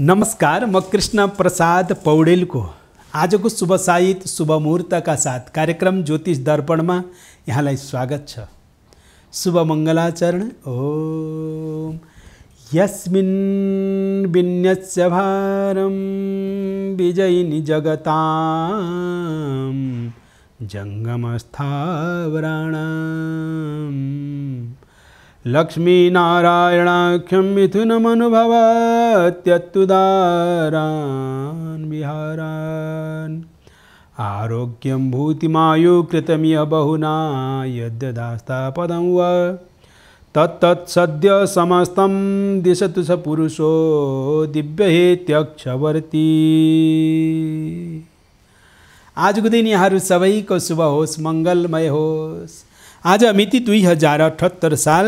नमस्कार म कृष्ण प्रसाद को आज को शुभ साहित शुभ मुहूर्त का साथ कार्यक्रम ज्योतिष दर्पण में स्वागत लागत शुभ मंगलाचरण ओ यस्मिन् विन्यस्य भारम विजयिनी लक्ष्मीनारायणाख्यं मिथुनमनुभवत्यत्तुदारान् विहारान् आरोग्यं भूतिमायुकृतमिह बहुना यद्यदास्तापदं वा सद्य समस्तं दिशतु स पुरुषो दिव्यहेत्यक्षवर्ती आजको दिन यहाँहरू सबैको शुभ होस् मङ्गलमय होस् आज मिति दुई हजार अठहत्तर साल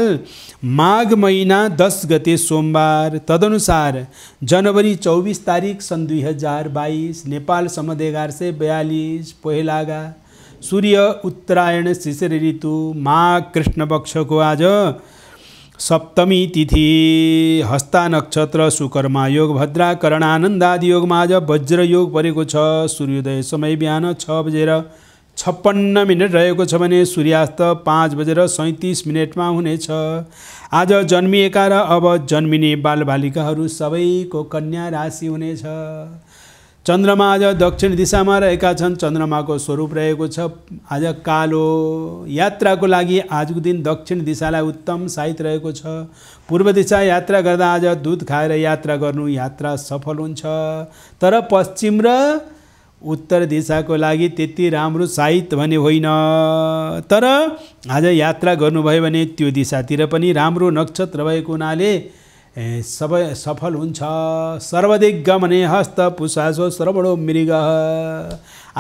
माघ महिना दस गते सोमबार तदनुसार जनवरी चौबिस तारिक सन् दुई हजार बाइस नेपाल समेत एघार सय बयालिस पहेलागा सूर्य उत्तरायण शिशिर ऋतु माघ कृष्णपक्षको आज सप्तमी तिथि हस्ता नक्षत्र सुकर्मा योग भद्रा आदि योगमा आज वज्र योग परेको छ सूर्योदय समय बिहान छ बजेर छप्पन्न मिनट रहेको छ भने सूर्यास्त पाँच बजेर सैँतिस मिनटमा हुनेछ आज जन्मिएका र अब जन्मिने बालबालिकाहरू सबैको कन्या राशि हुनेछ चन्द्रमा आज दक्षिण दिशामा रहेका छन् चन्द्रमाको स्वरूप रहेको छ आज कालो यात्राको लागि आजको दिन दक्षिण दिशालाई उत्तम साहित रहेको छ पूर्व दिशा यात्रा गर्दा आज दुध खाएर यात्रा गर्नु यात्रा सफल हुन्छ तर पश्चिम र उत्तर दिशाको लागि त्यति राम्रो साहित्य भने होइन तर आज यात्रा गर्नुभयो भने त्यो दिशातिर पनि राम्रो नक्षत्र भएको हुनाले सबै सफल हुन्छ सर्वदिग्गमने हस्त पुसासो श्रवणो मृग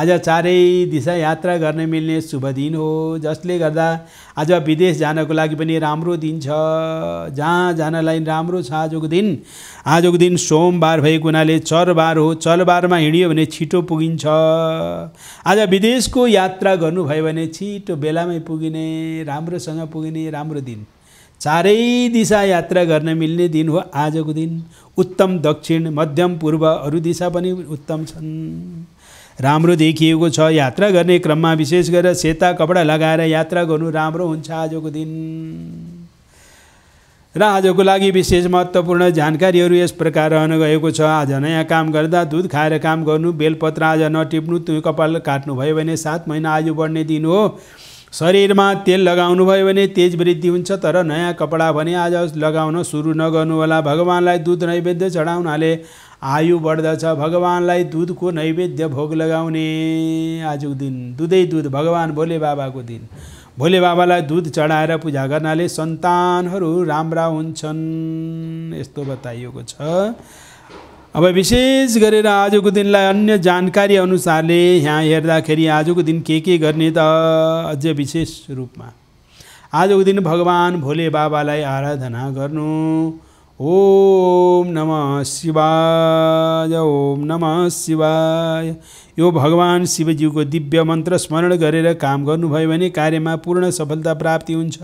आज चारै दिशा यात्रा गर्न मिल्ने शुभ दिन हो जसले गर्दा आज विदेश जानको लागि पनि राम्रो दिन छ जहाँ जानलाई राम्रो छ आजको दिन आजको दिन सोमबार भएको हुनाले चरबार हो चरबारमा हिँड्यो भने छिटो पुगिन्छ आज विदेशको यात्रा गर्नुभयो भने छिटो बेलामै पुगिने राम्रोसँग पुगिने राम्रो दिन चारै दिशा यात्रा गर्न मिल्ने दिन हो आजको दिन उत्तम दक्षिण मध्यम पूर्व अरू दिशा पनि उत्तम छन् राम्रो देखिएको छ यात्रा गर्ने क्रममा विशेष गरेर सेता कपडा लगाएर यात्रा गर्नु राम्रो हुन्छ आजको दिन र आजको लागि विशेष महत्त्वपूर्ण जानकारीहरू यस प्रकार रहन गएको छ आज नयाँ काम गर्दा दुध खाएर काम गर्नु बेलपत्र आज नटिप्नु त्यो कपाल काट्नुभयो भने सात महिना आयु बढ्ने दिन हो शरीरमा तेल लगाउनु भयो भने तेज वृद्धि हुन्छ तर नयाँ कपडा भने आज लगाउन सुरु नगर्नु होला भगवान्लाई दुध नैवेद्य चढाउनाले आयु बढ्दछ भगवान्लाई दुधको नैवेद्य भोग लगाउने आजको दिन दुधै दुध भगवान् भोले बाबाको दिन भोले बाबालाई दुध चढाएर पूजा गर्नाले सन्तानहरू राम्रा हुन्छन् यस्तो बताइएको छ अब विशेष गरेर आजको दिनलाई अन्य जानकारी अनुसारले यहाँ हेर्दाखेरि आजको दिन के के गर्ने त अझ विशेष रूपमा आजको दिन भगवान् भोले बाबालाई आराधना गर्नु ओम नमः शिवाय ओम नमः शिवाय यो भगवान् शिवजीको दिव्य मन्त्र स्मरण गरेर काम गर्नुभयो भने कार्यमा पूर्ण सफलता प्राप्ति हुन्छ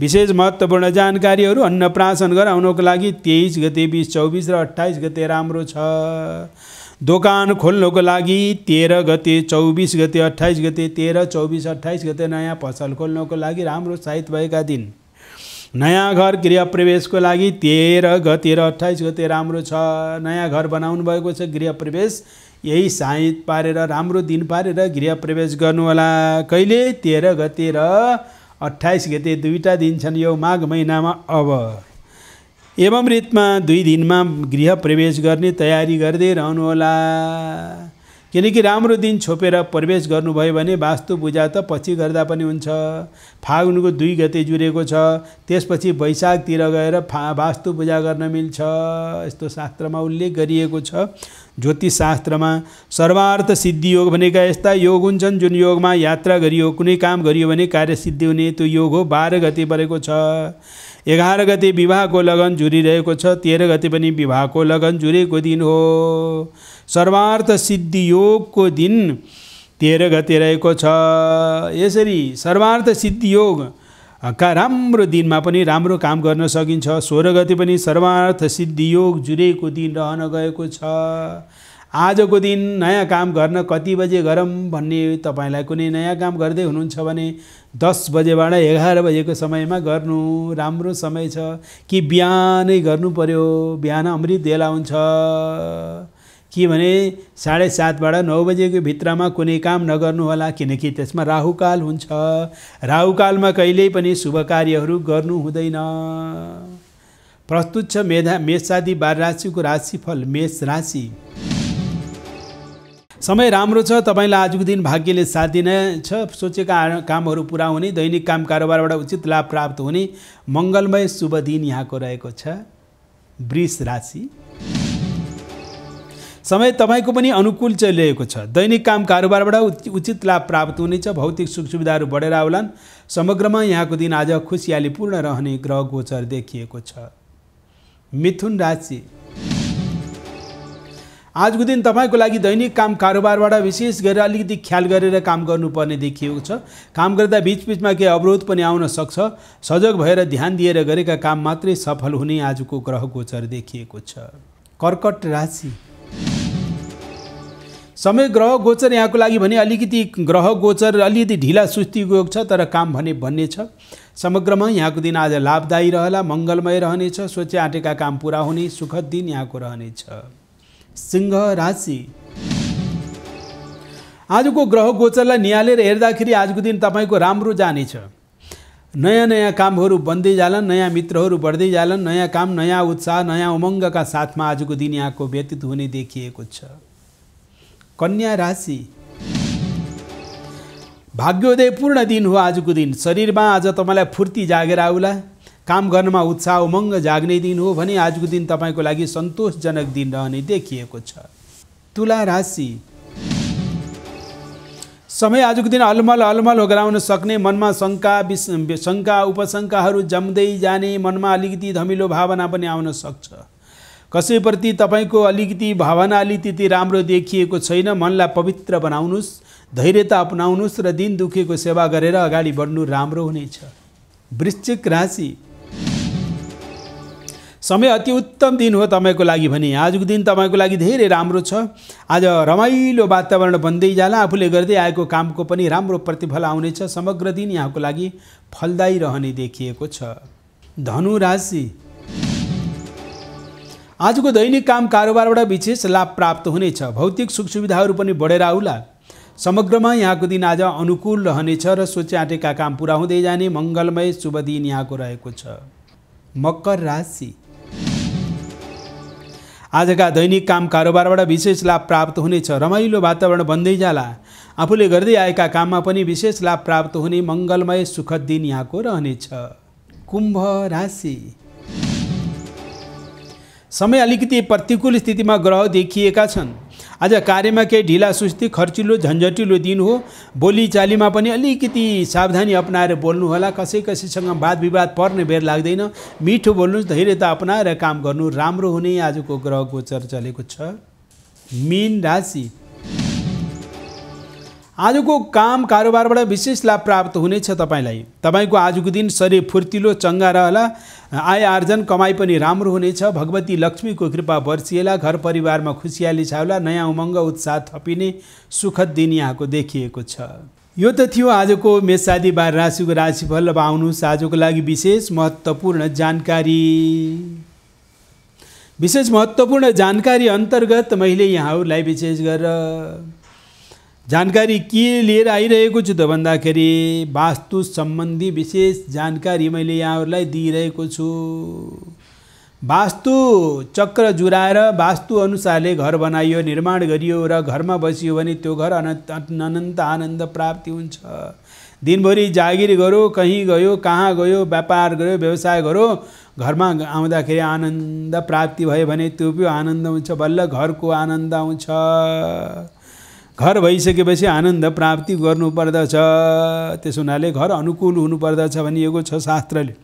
विशेष महत्त्वपूर्ण जानकारीहरू अन्नप्राशन गराउनको लागि तेइस गते बिस चौबिस र अट्ठाइस गते राम्रो छ दोकान खोल्नको लागि तेह्र गते चौबिस गते अट्ठाइस गते तेह्र चौबिस अट्ठाइस गते नयाँ पसल खोल्नको लागि राम्रो साहित्य भएका दिन नयाँ घर गृह प्रवेशको लागि तेह्र र अट्ठाइस गते राम्रो छ नयाँ घर बनाउनु भएको छ गृह प्रवेश यही साइत पारेर राम्रो दिन पारेर गृह प्रवेश गर्नुहोला कहिले तेह्र गते र अट्ठाइस गते दुईवटा दिन छन् यो माघ महिनामा अब एवं रीतमा दुई दिनमा गृह प्रवेश गर्ने तयारी गर्दै रहनुहोला किनकि राम्रो दिन छोपेर प्रवेश गर्नुभयो भने वास्तु पूजा त पछि गर्दा पनि हुन्छ फागुनको दुई गते जुरेको छ त्यसपछि वैशाखतिर गएर फा वास्तु पूजा गर्न मिल्छ यस्तो शास्त्रमा उल्लेख गरिएको छ ज्योतिष शास्त्रमा सर्वार्थ सिद्धि योग भनेका यस्ता योग हुन्छन् जुन योगमा यात्रा गरियो कुनै काम गरियो भने कार्य सिद्धि हुने त्यो योग हो बाह्र गते परेको छ एघार गते विवाहको लगन जुरिरहेको छ तेह्र गते पनि विवाहको लगन जुरेको दिन हो सर्वार्थ सिद्धि योगको दिन तेह्र गते रहेको छ यसरी सर्वार्थ सिद्धि योग का राम्रो दिनमा पनि राम्रो काम गर्न सकिन्छ सोह्र गते पनि सर्वार्थ सिद्धि योग जुरेको दिन रहन गएको छ आजको दिन नयाँ काम गर्न कति बजे गरम भन्ने तपाईँलाई कुनै नयाँ काम गर्दै हुनुहुन्छ भने दस बजेबाट एघार बजेको समयमा गर्नु राम्रो समय छ कि बिहानै गर्नु पर्यो बिहान अमृत देला हुन्छ कि भने साढे सातबाट नौ बजेको भित्रमा कुनै काम नगर्नु होला किनकि त्यसमा राहुकाल हुन्छ राहुकालमा कहिल्यै पनि शुभ कार्यहरू गर्नु हुँदैन प्रस्तुत छ मेधा मेष बार राशिको राशिफल मेष राशि समय राम्रो छ तपाईँलाई आजको दिन भाग्यले साथ दिने छ सोचेका कामहरू पुरा हुने दैनिक काम कारोबारबाट उचित लाभ प्राप्त हुने मङ्गलमय शुभ दिन यहाँको रहेको छ वृष राशि समय तपाईँको पनि अनुकूल चलिरहेको छ दैनिक काम कारोबारबाट उचित लाभ प्राप्त हुनेछ भौतिक सुख सुविधाहरू बढेर आउलान् समग्रमा यहाँको दिन आज खुसियाली पूर्ण रहने ग्रह गोचर देखिएको छ मिथुन राशि आजको दिन तपाईँको लागि दैनिक काम कारोबारबाट विशेष गरेर अलिकति ख्याल गरेर काम गर्नुपर्ने देखिएको छ काम गर्दा बिचबिचमा केही अवरोध पनि आउन सक्छ सजग भएर ध्यान दिएर गरेका काम मात्रै सफल हुने आजको ग्रह गोचर देखिएको छ कर्कट राशि समय ग्रह गोचर यहाँको लागि भने अलिकति ग्रह गोचर अलिकति ढिला सुस्ती गएको छ तर काम भने भन्ने छ समग्रमा यहाँको दिन आज लाभदायी रहला मङ्गलमय रहनेछ सोचे आँटेका काम पुरा हुने सुखद दिन यहाँको रहनेछ सिंह राशि आजको ग्रह गोचरलाई निहालेर हेर्दाखेरि आजको दिन तपाईँको राम्रो जानेछ नयाँ नयाँ कामहरू बन्दै जालान् नयाँ मित्रहरू बढ्दै जालान् नयाँ काम नयाँ उत्साह नयाँ उमङ्गका साथमा आजको दिन यहाँको व्यतीत हुने देखिएको छ कन्या राशि भाग्योदयपूर्ण दिन हो आजको दिन शरीरमा आज तपाईँलाई फुर्ती जागेर आउला काम गर्नमा उत्साह उमङ्ग जाग्ने दिन हो भने आजको दिन तपाईँको लागि सन्तोषजनक दिन रहने देखिएको छ तुला राशि समय आजको दिन अलमल अलमल ओगराउन सक्ने मनमा शङ्का विस शङ्का उपशङ्काहरू जम्दै जाने मनमा अलिकति धमिलो भावना पनि आउन सक्छ कसैप्रति तपाईँको अलिकति भावना अलिकति राम्रो देखिएको छैन मनलाई पवित्र बनाउनुहोस् धैर्यता अपनाउनुहोस् र दिन दुखेको सेवा गरेर अगाडि बढ्नु राम्रो हुनेछ वृश्चिक राशि समय अति उत्तम दिन हो तपाईँको लागि भने आजको दिन तपाईँको लागि धेरै राम्रो छ आज रमाइलो वातावरण बन्दै जाला आफूले गर्दै आएको कामको पनि राम्रो प्रतिफल आउनेछ समग्र दिन यहाँको लागि फलदायी रहने देखिएको छ धनु राशि आजको दैनिक काम कारोबारबाट विशेष लाभ प्राप्त हुनेछ भौतिक सुख सुविधाहरू पनि बढेर आउला समग्रमा यहाँको दिन आज अनुकूल रहनेछ र सोचे आँटेका काम पुरा हुँदै जाने मङ्गलमय शुभ दिन यहाँको रहेको छ मकर राशि आजका दैनिक काम कारोबारबाट विशेष लाभ प्राप्त हुनेछ रमाइलो वातावरण बन्दै जाला आफूले गर्दै आएका काममा पनि विशेष लाभ प्राप्त हुने मङ्गलमय सुखद दिन यहाँको रहनेछ कुम्भ राशि समय अलिकति प्रतिकूल स्थितिमा ग्रह देखिएका छन् आज कार्यमा केही ढिला सुस्ती खर्चिलो झन्झटिलो दिन हो बोलीचालीमा पनि अलिकति सावधानी अप्नाएर बोल्नुहोला कसै कसैसँग वाद विवाद पर्ने बेर लाग्दैन मिठो बोल्नु धैर्यता अप्नाएर काम गर्नु राम्रो हुने आजको ग्रह गोचर चलेको छ मीन राशि आजको काम कारोबारबाट विशेष लाभ प्राप्त हुनेछ तपाईँलाई तपाईँको आजको दिन शरीर फुर्तिलो चङ्गा रहला आय आर्जन कमाइ पनि राम्रो हुनेछ भगवती लक्ष्मीको कृपा बर्सिएला घर परिवारमा खुसियाली छाउला नयाँ उमङ्ग उत्साह थपिने सुखद दिन यहाँको देखिएको छ यो त थियो आजको मेषादी बार राशिको राशिफल अब आउनुहोस् आजको लागि विशेष महत्त्वपूर्ण जानकारी विशेष महत्त्वपूर्ण जानकारी अन्तर्गत मैले यहाँहरूलाई विशेष गरेर जानकारी के लिएर आइरहेको छु त भन्दाखेरि वास्तु सम्बन्धी विशेष जानकारी मैले यहाँहरूलाई दिइरहेको छु वास्तु चक्र जुराएर वास्तुअनुसारले घर बनाइयो निर्माण गरियो र घरमा बसियो भने त्यो घर अनन्त अनन्त आनन्द प्राप्ति हुन्छ दिनभरि जागिर गऱ्यो कहीँ गयो कहाँ गयो व्यापार गऱ्यो व्यवसाय गऱ्यो घरमा आउँदाखेरि आनन्द प्राप्ति भयो भने त्यो पनि आनन्द हुन्छ बल्ल घरको आनन्द आउँछ घर भइसकेपछि आनन्द प्राप्ति गर्नुपर्दछ त्यस हुनाले घर अनुकूल हुनुपर्दछ भनिएको छ शास्त्रले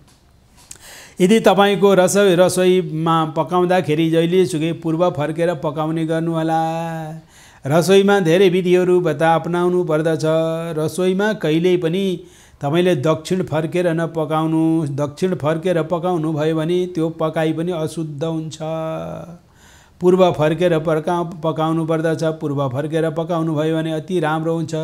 यदि तपाईँको रस रसोईमा पकाउँदाखेरि जहिलेसुकै पूर्व फर्केर पकाउने गर्नुहोला रसोईमा धेरै विधिहरू बता अप्नाउनु पर्दछ रसोईमा कहिल्यै पनि तपाईँले दक्षिण फर्केर नपकाउनु दक्षिण फर्केर पकाउनु भयो भने त्यो पकाइ पनि अशुद्ध हुन्छ पूर्व फर्केर पर्का पकाउनु पर्दछ पूर्व फर्केर पकाउनु भयो भने अति राम्रो हुन्छ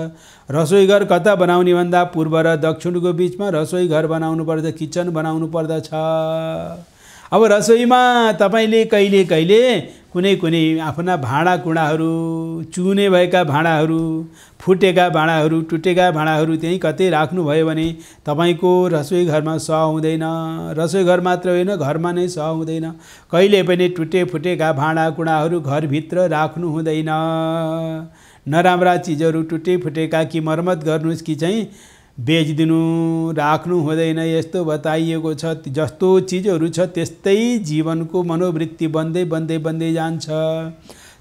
रसोईघर कता बनाउने भन्दा पूर्व र दक्षिणको बिचमा रसोईघर बनाउनु पर्दछ किचन बनाउनु पर्दछ अब रसोईमा तपाईँले कहिले कहिले कुनै कुनै आफ्ना भाँडाकुँडाहरू चुने भएका भाँडाहरू फुटेका भाँडाहरू टुटेका भाँडाहरू त्यहीँ कतै राख्नुभयो भने तपाईँको रसोई घरमा सह हुँदैन रसोई घर मात्र होइन घरमा नै सह हुँदैन कहिले पनि टुटे फुटेका भाँडाकुँडाहरू घरभित्र राख्नु हुँदैन नराम्रा चिजहरू टुटे फुटेका कि मर्मत गर्नुहोस् कि चाहिँ बेचिदिनु राख्नु हुँदैन यस्तो बताइएको छ जस्तो चिजहरू छ त्यस्तै जीवनको मनोवृत्ति बन्दै बन्दै बन्दै जान्छ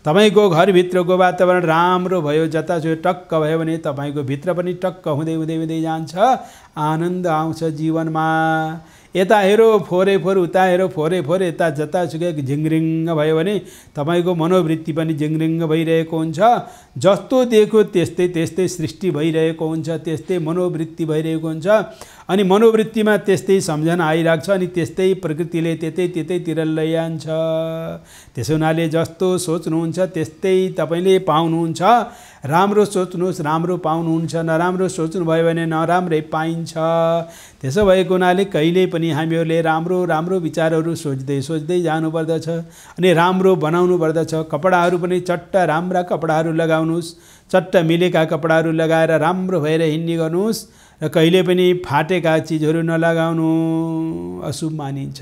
तपाईँको घरभित्रको वातावरण राम्रो भयो जो टक्क भयो भने तपाईँको भित्र पनि टक्क हुँदै हुँदै हुँदै जान्छ आनन्द आउँछ जीवनमा यता हेरो फोरे फोर उता हेरो फोरे फोर यता जतासुकै झिङ्रिङ्ग भयो भने तपाईँको मनोवृत्ति पनि झिङ्रिङ्ग भइरहेको हुन्छ जस्तो दिएको त्यस्तै त्यस्तै सृष्टि भइरहेको हुन्छ त्यस्तै मनोवृत्ति भइरहेको हुन्छ अनि मनोवृत्तिमा त्यस्तै सम्झना आइरहेको छ अनि त्यस्तै प्रकृतिले त्यतै त्यतैतिर लैजान्छ त्यसो हुनाले जस्तो सोच्नुहुन्छ त्यस्तै तपाईँले पाउनुहुन्छ राम्रो सोच्नुहोस् राम्रो पाउनुहुन्छ नराम्रो सोच्नुभयो भने नराम्रै पाइन्छ त्यसो भएको हुनाले कहिल्यै पनि हामीहरूले राम्रो राम्रो विचारहरू सोच्दै सोच्दै जानुपर्दछ अनि राम्रो बनाउनु पर्दछ कपडाहरू पनि चट्ट राम्रा कपडाहरू लगाउनुहोस् चट्ट मिलेका कपडाहरू लगाएर राम्रो भएर हिँड्ने गर्नुहोस् र कहिले पनि फाटेका चिजहरू नलगाउनु अशुभ मानिन्छ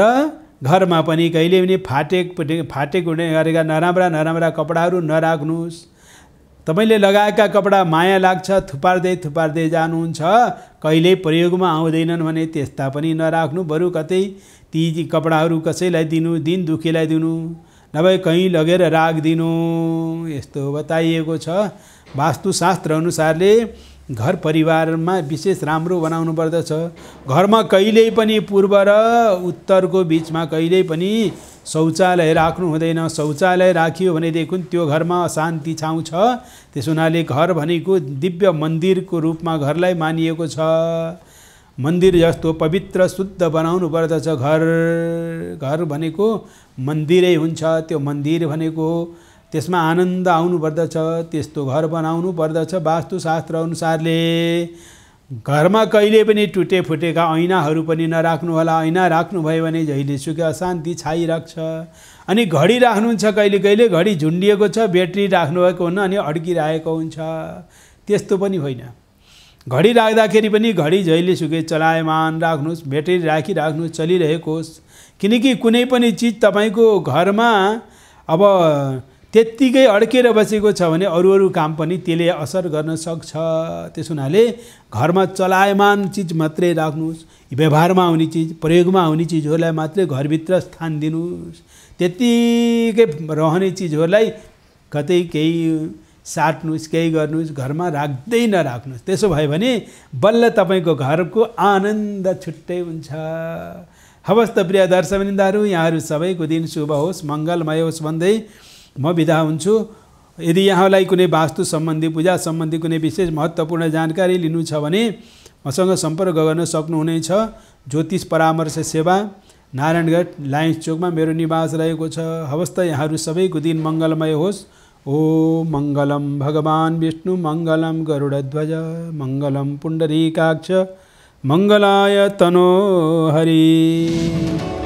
र घरमा पनि कहिले पनि फाटेक फाटेको हुने गरेका नराम्रा नराम्रा कपडाहरू नराख्नुहोस् तपाईँले लगाएका कपडा माया लाग्छ थुपार्दै थुपार्दै जानुहुन्छ कहिले प्रयोगमा आउँदैनन् भने त्यस्ता पनि नराख्नु बरु कतै ती कपडाहरू कसैलाई दिनु दिन दुखीलाई दिनु नभए कहीँ लगेर राखिदिनु यस्तो बताइएको छ वास्तुशास्त्र अनुसारले घर परिवारमा विशेष राम्रो बनाउनु पर्दछ घरमा कहिल्यै पनि पूर्व र उत्तरको बिचमा कहिल्यै पनि शौचालय राख्नु हुँदैन शौचालय राखियो भनेदेखि त्यो घरमा अशान्ति छाउँछ त्यस हुनाले घर भनेको दिव्य मन्दिरको रूपमा घरलाई मानिएको छ मन्दिर जस्तो पवित्र शुद्ध बनाउनु पर्दछ घर घर भनेको मन्दिरै हुन्छ त्यो मन्दिर भनेको त्यसमा आनन्द आउनु पर्दछ त्यस्तो घर बनाउनु पर्दछ वास्तुशास्त्र अनुसारले घरमा कहिले पनि टुटे फुटेका ऐनाहरू पनि नराख्नुहोला ऐना राख्नुभयो भने जहिले जहिलेसुकै अशान्ति छाइराख्छ अनि घडी राख्नुहुन्छ कहिले कहिले घडी झुन्डिएको छ ब्याट्री राख्नुभएको हुन्न अनि अड्किरहेको हुन्छ त्यस्तो पनि होइन घडी राख्दाखेरि पनि घडी जहिले जहिलेसुकै चलायमान राख्नुहोस् ब्याट्री राखिराख्नुहोस् चलिरहेको होस् किनकि कुनै पनि चिज तपाईँको घरमा अब त्यत्तिकै अड्केर बसेको छ भने अरू अरू काम पनि त्यसले असर गर्न सक्छ त्यस हुनाले घरमा चलायमान चिज मात्रै राख्नुहोस् व्यवहारमा आउने चिज प्रयोगमा आउने चिजहरूलाई मात्रै घरभित्र स्थान दिनुहोस् त्यत्तिकै रहने चिजहरूलाई कतै केही साट्नुहोस् केही गर्नुहोस् घरमा राख्दै नराख्नुहोस् त्यसो भयो भने बल्ल तपाईँको घरको आनन्द छुट्टै हुन्छ हवस् त प्रिय दर्शकवृन्दाहरू यहाँहरू सबैको दिन शुभ होस् मङ्गलमय होस् भन्दै म बिदा हुन्छु यदि यहाँलाई कुनै वास्तु सम्बन्धी पूजा सम्बन्धी कुनै विशेष महत्त्वपूर्ण जानकारी लिनु छ भने मसँग सम्पर्क गर्न सक्नुहुनेछ ज्योतिष परामर्श सेवा नारायणगढ लाइन्स चोकमा मेरो निवास रहेको छ हवस् त यहाँहरू सबैको दिन मङ्गलमय होस् ओ मङ्गलम भगवान् विष्णु मङ्गलम गरुडध्वज मङ्गलम पुण्डरीकाक्ष मङ्गलाय तनो हरि